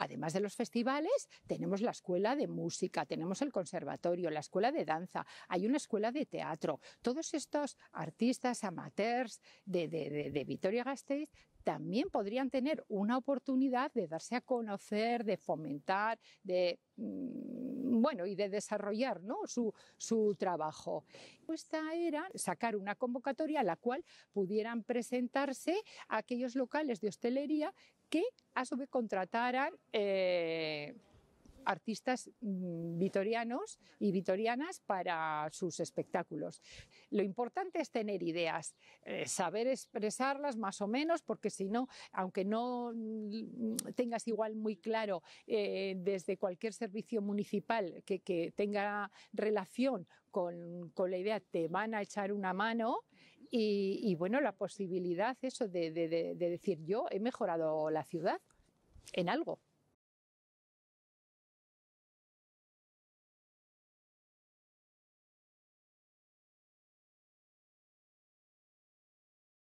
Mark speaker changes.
Speaker 1: además de los festivales, tenemos la escuela de música, tenemos el conservatorio, la escuela de danza, hay una escuela de teatro. Todos estos artistas amateurs de, de, de, Vitoria Gasteiz también podrían tener una oportunidad de darse a conocer, de fomentar, de... Mm, bueno, y de desarrollar ¿no? su, su trabajo. Esta era sacar una convocatoria a la cual pudieran presentarse aquellos locales de hostelería que a su vez contrataran eh, artistas mm, vitorianos y vitorianas para sus espectáculos. Lo importante es tener ideas, eh, saber expresarlas más o menos, porque si no, aunque no mm, tengas igual muy claro eh, desde cualquier servicio municipal que, tenga relación con, la idea, te van a echar una mano y, bueno, la posibilidad eso de decir yo he mejorado la ciudad en algo.